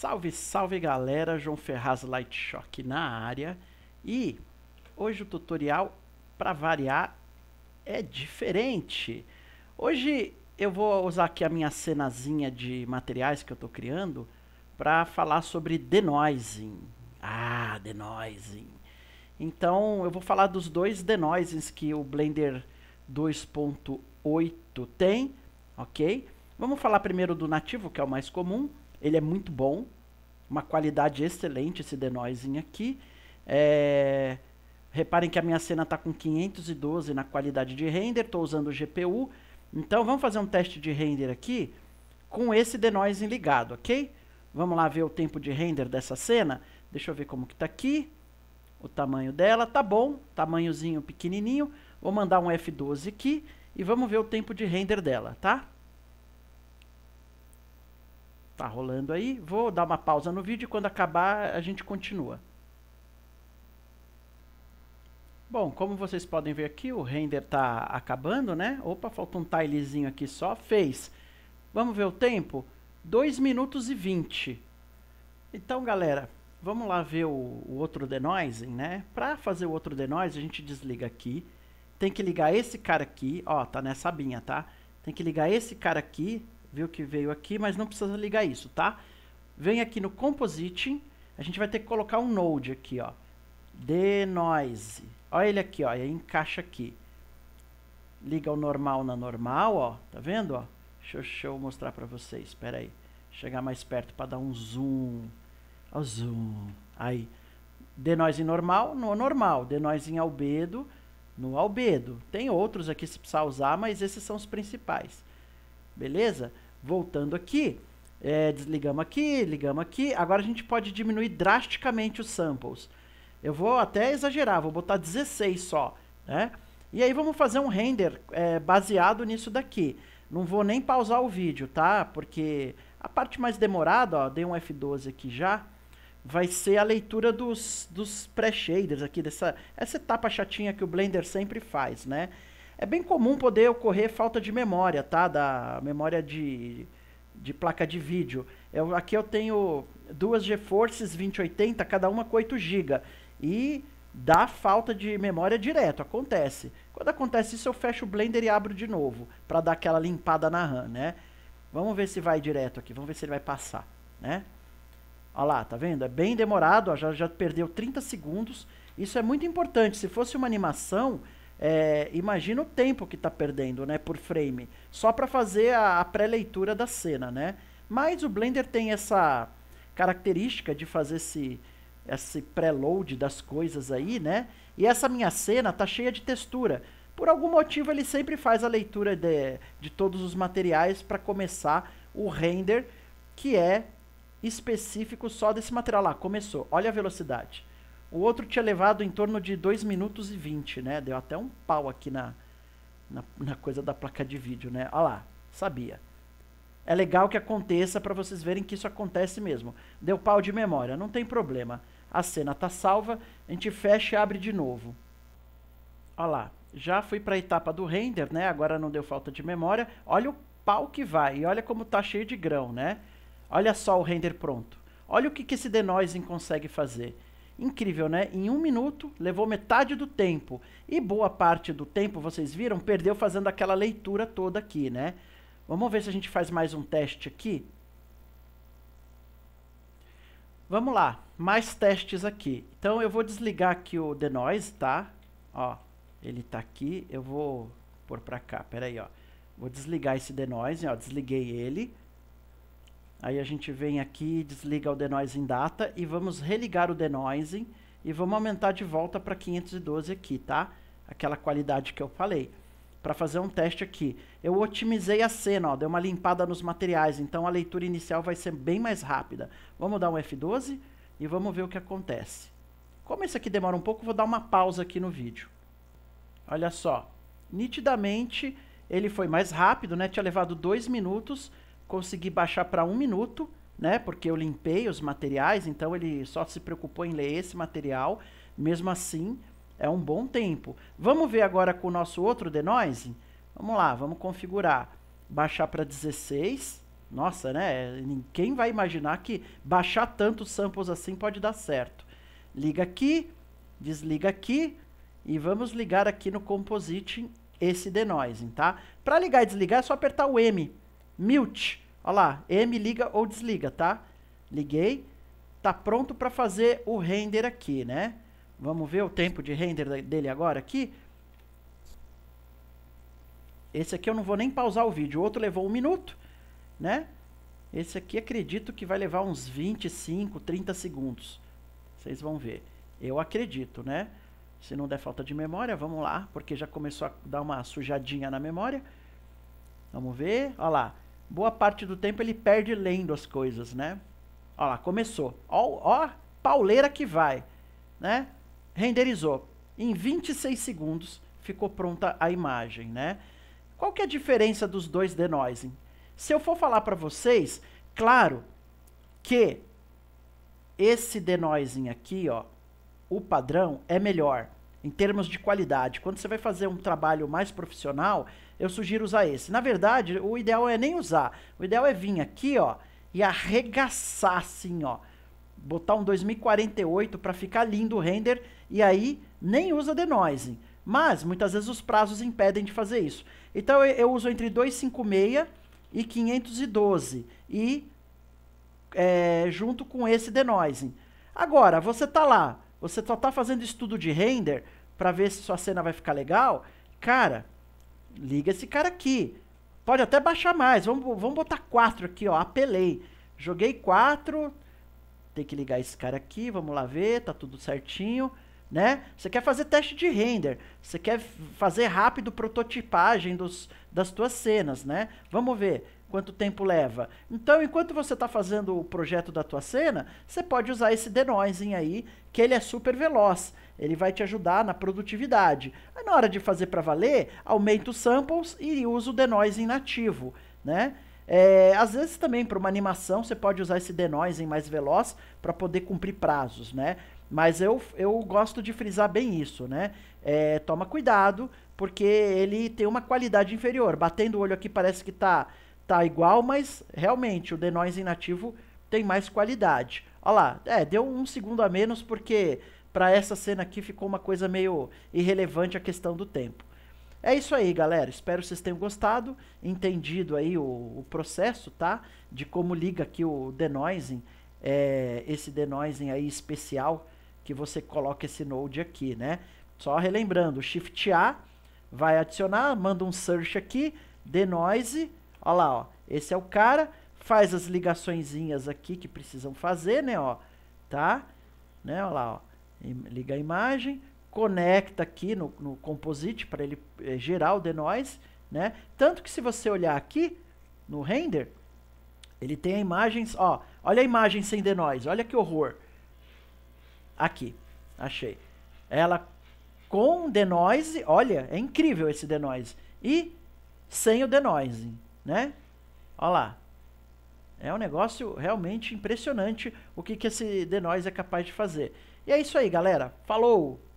Salve, salve galera, João Ferraz Light Shock na área e hoje o tutorial para variar é diferente. Hoje eu vou usar aqui a minha cenazinha de materiais que eu estou criando para falar sobre denoising. Ah, denoising. Então eu vou falar dos dois denoisings que o Blender 2.8 tem, ok? Vamos falar primeiro do nativo, que é o mais comum, ele é muito bom, uma qualidade excelente esse denoising aqui. É... Reparem que a minha cena está com 512 na qualidade de render, estou usando o GPU. Então vamos fazer um teste de render aqui com esse denoising ligado, ok? Vamos lá ver o tempo de render dessa cena. Deixa eu ver como que está aqui. O tamanho dela, tá bom, tamanhozinho pequenininho. Vou mandar um F12 aqui e vamos ver o tempo de render dela, tá? Tá rolando aí. Vou dar uma pausa no vídeo e quando acabar a gente continua. Bom, como vocês podem ver aqui, o render está acabando, né? Opa, falta um tilezinho aqui só. Fez. Vamos ver o tempo? 2 minutos e 20. Então, galera, vamos lá ver o, o outro denoising, né? Para fazer o outro denoising a gente desliga aqui. Tem que ligar esse cara aqui, ó, tá nessa abinha, tá? Tem que ligar esse cara aqui viu que veio aqui, mas não precisa ligar isso, tá? Vem aqui no Compositing, a gente vai ter que colocar um node aqui, ó. Denoise. Olha ele aqui, ó, e aí encaixa aqui. Liga o normal na normal, ó, tá vendo, ó? Deixa, deixa eu mostrar para vocês, espera aí. Chegar mais perto para dar um zoom. Ó, zoom. Aí, denoise normal no normal, denoise em albedo no albedo. Tem outros aqui se precisar usar, mas esses são os principais. Beleza? Voltando aqui, é, desligamos aqui, ligamos aqui. Agora a gente pode diminuir drasticamente os samples. Eu vou até exagerar, vou botar 16 só, né? E aí vamos fazer um render é, baseado nisso daqui. Não vou nem pausar o vídeo, tá? Porque a parte mais demorada, ó, dei um F12 aqui já, vai ser a leitura dos, dos pré-shaders aqui, dessa essa etapa chatinha que o Blender sempre faz, né? É bem comum poder ocorrer falta de memória, tá? Da memória de, de placa de vídeo. Eu, aqui eu tenho duas GeForce 2080, cada uma com 8 GB. E dá falta de memória direto, acontece. Quando acontece isso, eu fecho o Blender e abro de novo, para dar aquela limpada na RAM, né? Vamos ver se vai direto aqui, vamos ver se ele vai passar, né? Olha lá, tá vendo? É bem demorado, ó, já, já perdeu 30 segundos. Isso é muito importante, se fosse uma animação, é, imagina o tempo que está perdendo, né, por frame, só para fazer a, a pré-leitura da cena, né? Mas o Blender tem essa característica de fazer esse, esse pré-load das coisas aí, né? E essa minha cena tá cheia de textura. Por algum motivo ele sempre faz a leitura de, de todos os materiais para começar o render, que é específico só desse material lá. Começou. Olha a velocidade. O outro tinha levado em torno de 2 minutos e 20, né? Deu até um pau aqui na, na, na coisa da placa de vídeo, né? Olha lá, sabia. É legal que aconteça para vocês verem que isso acontece mesmo. Deu pau de memória, não tem problema. A cena tá salva, a gente fecha e abre de novo. Olha lá, já fui para a etapa do render, né? Agora não deu falta de memória. Olha o pau que vai e olha como tá cheio de grão, né? Olha só o render pronto. Olha o que, que esse denoising consegue fazer. Incrível, né? Em um minuto, levou metade do tempo. E boa parte do tempo, vocês viram, perdeu fazendo aquela leitura toda aqui, né? Vamos ver se a gente faz mais um teste aqui. Vamos lá, mais testes aqui. Então eu vou desligar aqui o Denoise tá? Ó, ele tá aqui, eu vou pôr pra cá, peraí, ó. Vou desligar esse Denoise. ó, desliguei ele. Aí a gente vem aqui, desliga o denoising data e vamos religar o denoising e vamos aumentar de volta para 512 aqui, tá? Aquela qualidade que eu falei. Para fazer um teste aqui. Eu otimizei a cena, ó, deu uma limpada nos materiais, então a leitura inicial vai ser bem mais rápida. Vamos dar um F12 e vamos ver o que acontece. Como esse aqui demora um pouco, vou dar uma pausa aqui no vídeo. Olha só, nitidamente ele foi mais rápido, né? Tinha levado dois minutos, consegui baixar para um minuto, né? Porque eu limpei os materiais, então ele só se preocupou em ler esse material. Mesmo assim, é um bom tempo. Vamos ver agora com o nosso outro denoise? Vamos lá, vamos configurar. Baixar para 16. Nossa, né? Quem vai imaginar que baixar tantos samples assim pode dar certo? Liga aqui, desliga aqui e vamos ligar aqui no Compositing esse denoising, tá? Para ligar e desligar é só apertar o M mute. Olha lá, M liga ou desliga, tá? Liguei. Tá pronto para fazer o render aqui, né? Vamos ver o tempo de render dele agora aqui. Esse aqui eu não vou nem pausar o vídeo. O outro levou um minuto, né? Esse aqui acredito que vai levar uns 25, 30 segundos. Vocês vão ver. Eu acredito, né? Se não der falta de memória, vamos lá, porque já começou a dar uma sujadinha na memória. Vamos ver. Olha lá boa parte do tempo ele perde lendo as coisas, né? Ó lá, começou. Ó, ó a pauleira que vai, né? Renderizou. Em 26 segundos ficou pronta a imagem, né? Qual que é a diferença dos dois denoising? Se eu for falar para vocês, claro que esse denoising aqui, ó, o padrão é melhor em termos de qualidade. Quando você vai fazer um trabalho mais profissional, eu sugiro usar esse. Na verdade, o ideal é nem usar. O ideal é vir aqui, ó, e arregaçar assim, ó. Botar um 2048 para ficar lindo o render e aí nem usa denoising. Mas muitas vezes os prazos impedem de fazer isso. Então eu, eu uso entre 256 e 512 e é, junto com esse denoising. Agora, você tá lá, você só tá fazendo estudo de render para ver se sua cena vai ficar legal. Cara, liga esse cara aqui. Pode até baixar mais. Vamos, vamos botar quatro aqui, ó. Apelei. Joguei quatro. Tem que ligar esse cara aqui. Vamos lá ver. Tá tudo certinho. Né? Você quer fazer teste de render. Você quer fazer rápido prototipagem dos, das tuas cenas, né? Vamos ver quanto tempo leva. Então, enquanto você está fazendo o projeto da tua cena, você pode usar esse denoising aí, que ele é super veloz. Ele vai te ajudar na produtividade. Mas na hora de fazer para valer, aumenta os samples e usa o denoise nativo, né? É, às vezes também para uma animação você pode usar esse denoising mais veloz para poder cumprir prazos, né? Mas eu, eu gosto de frisar bem isso, né? É, toma cuidado, porque ele tem uma qualidade inferior. Batendo o olho aqui parece que tá, tá igual, mas realmente o denoising nativo tem mais qualidade. Olha lá, é, deu um segundo a menos porque para essa cena aqui ficou uma coisa meio irrelevante a questão do tempo. É isso aí, galera. Espero que vocês tenham gostado, entendido aí o, o processo, tá? De como liga aqui o denoising, é, esse denoising aí especial que você coloca esse node aqui, né? Só relembrando, Shift A vai adicionar, manda um search aqui, denoise, ó lá, ó. Esse é o cara, faz as ligaçõezinhas aqui que precisam fazer, né, ó, tá? Né, ó lá, ó liga a imagem, conecta aqui no, no composite para ele é, gerar o denoise, né? Tanto que se você olhar aqui no render, ele tem imagens, ó, olha a imagem sem denoise, olha que horror. Aqui, achei. Ela com denoise, olha, é incrível esse denoise. E sem o denoise, né? Olha lá. É um negócio realmente impressionante o que, que esse denoise é capaz de fazer. E é isso aí, galera. Falou!